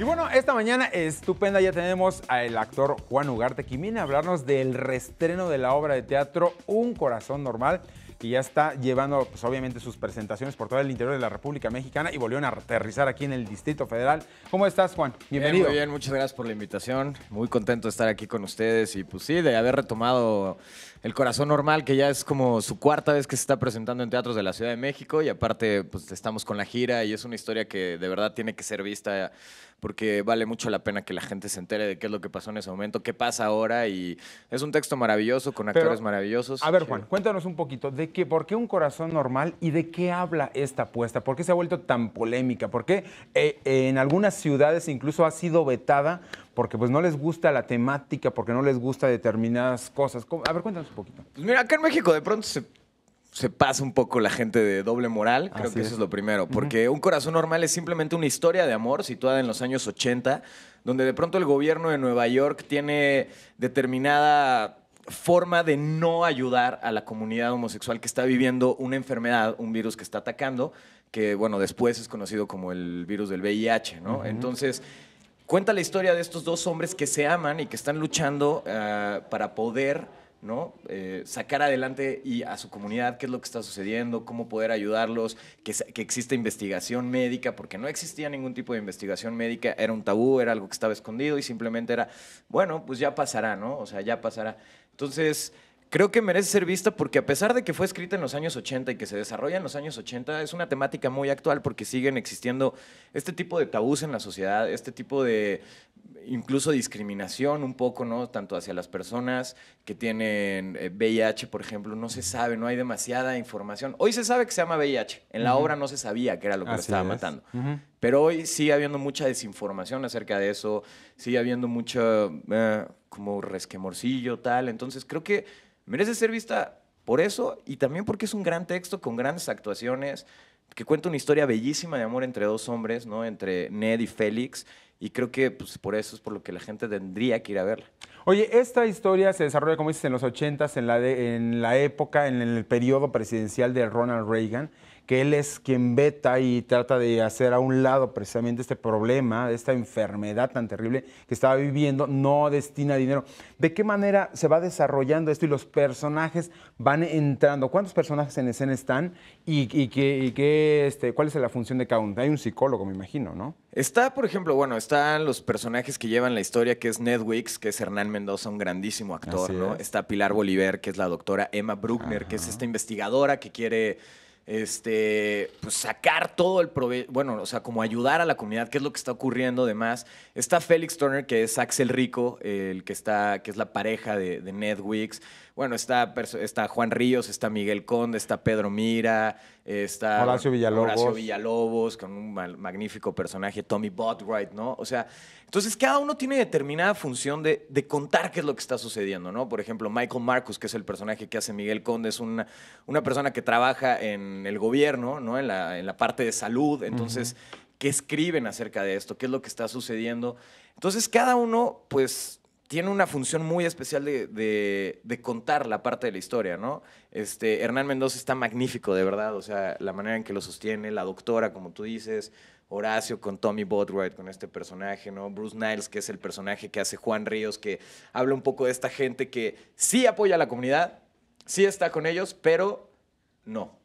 Y bueno, esta mañana estupenda ya tenemos al actor Juan Ugarte, que viene a hablarnos del restreno de la obra de teatro Un Corazón Normal, que ya está llevando, pues obviamente, sus presentaciones por todo el interior de la República Mexicana y volvió a aterrizar aquí en el Distrito Federal. ¿Cómo estás, Juan? Bienvenido. Bien, muy bien, muchas gracias por la invitación. Muy contento de estar aquí con ustedes y, pues sí, de haber retomado El Corazón Normal, que ya es como su cuarta vez que se está presentando en teatros de la Ciudad de México y aparte, pues estamos con la gira y es una historia que de verdad tiene que ser vista porque vale mucho la pena que la gente se entere de qué es lo que pasó en ese momento, qué pasa ahora y es un texto maravilloso con actores maravillosos. A ver, Juan, cuéntanos un poquito de qué, por qué un corazón normal y de qué habla esta apuesta, por qué se ha vuelto tan polémica, por qué eh, eh, en algunas ciudades incluso ha sido vetada porque pues no les gusta la temática, porque no les gusta determinadas cosas. A ver, cuéntanos un poquito. Pues mira, acá en México de pronto se se pasa un poco la gente de doble moral. Creo que eso es. lo primero. Porque Un Corazón Normal es simplemente una historia de amor situada en los años 80, donde de pronto el gobierno de Nueva York tiene determinada forma de no ayudar a la comunidad homosexual que está viviendo una enfermedad, un virus que está atacando, que bueno, después es conocido como el virus del VIH, ¿no? Entonces, cuenta la historia de estos dos hombres que se aman y que están luchando eh, para poder ¿no? Eh, sacar adelante y a su comunidad qué es lo que está sucediendo, cómo poder ayudarlos, que, que exista investigación médica, porque no existía ningún tipo de investigación médica, era un tabú, era algo que estaba escondido y simplemente era, bueno, pues ya pasará, ¿no? O sea, ya pasará. Entonces, creo que merece ser vista porque a pesar de que fue escrita en los años 80 y que se desarrolla en los años 80, es una temática muy actual porque siguen existiendo este tipo de tabús en la sociedad, este tipo de, incluso discriminación un poco, ¿no? Tanto hacia las personas que tienen VIH, eh, por ejemplo, no se sabe, no hay demasiada información. Hoy se sabe que se llama VIH, en la obra no se sabía que era lo que estaba matando. Pero hoy sigue habiendo mucha desinformación acerca de eso, sigue habiendo mucho eh, como resquemorcillo, tal. Entonces creo que merece ser vista por eso y también porque es un gran texto con grandes actuaciones que cuenta una historia bellísima de amor entre dos hombres, ¿no? Entre Ned y Félix y creo que pues, por eso es por lo que la gente tendría que ir a verla. Oye, esta historia se desarrolla, como dices, en los 80 en la, en la época, en el periodo presidencial de Ronald Reagan que él es quien veta y trata de hacer a un lado precisamente este problema, esta enfermedad tan terrible que estaba viviendo, no destina dinero. ¿De qué manera se va desarrollando esto y los personajes van entrando? ¿Cuántos personajes en escena están y, este, cuál es la función de cada uno? Hay un psicólogo, me imagino, ¿no? Está, por ejemplo, bueno, están los personajes que llevan la historia, que es Ned Wicks, que es Hernán Mendoza, un grandísimo actor, ¿no? Está Pilar Bolívar, que es la doctora Emma Bruckner, que es esta investigadora que quiere este, pues sacar todo el provecho, bueno, o sea, como ayudar a la comunidad, qué es lo que está ocurriendo además. Está Félix Turner, que es Axel Rico, el que está, que es la pareja de, de Wicks Bueno, está, está Juan Ríos, está Miguel Conde, está Pedro Mira, eh, está Horacio Villalobos. con un magnífico personaje, Tommy Botwright, ¿no? O sea, entonces cada uno tiene determinada función de, contar qué es lo que está sucediendo, ¿no? Por ejemplo, Michael Marcus, que es el personaje que hace Miguel Conde, es una, una persona que trabaja en el gobierno, ¿no? En la, parte de salud, entonces, ¿qué escriben acerca de esto? ¿Qué es lo que está sucediendo? Entonces, cada uno, pues tiene una función muy especial de, contar la parte de la historia, ¿no? Este, Hernán Mendoza está magnífico, de verdad, o sea, la manera en que lo sostiene, la doctora, como tú dices, Horacio con Tommy Botwright, con este personaje, ¿no? Bruce Niles, que es el personaje que hace Juan Ríos, que habla un poco de esta gente que sí apoya a la comunidad, sí está con ellos, pero no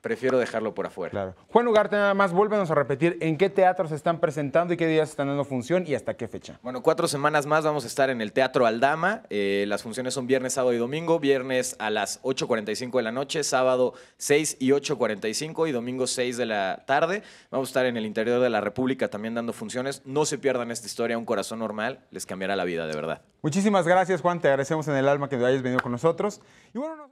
prefiero dejarlo por afuera. Claro. Juan Ugarte, nada más, vuélvenos a repetir en qué teatro se están presentando y qué días están dando función y hasta qué fecha. Bueno, cuatro semanas más vamos a estar en el Teatro Aldama. Eh, las funciones son viernes, sábado y domingo. Viernes a las 8.45 de la noche, sábado 6 y 8.45 y domingo 6 de la tarde. Vamos a estar en el interior de la República también dando funciones. No se pierdan esta historia, un corazón normal les cambiará la vida, de verdad. Muchísimas gracias, Juan. Te agradecemos en el alma que hayas venido con nosotros. Y bueno,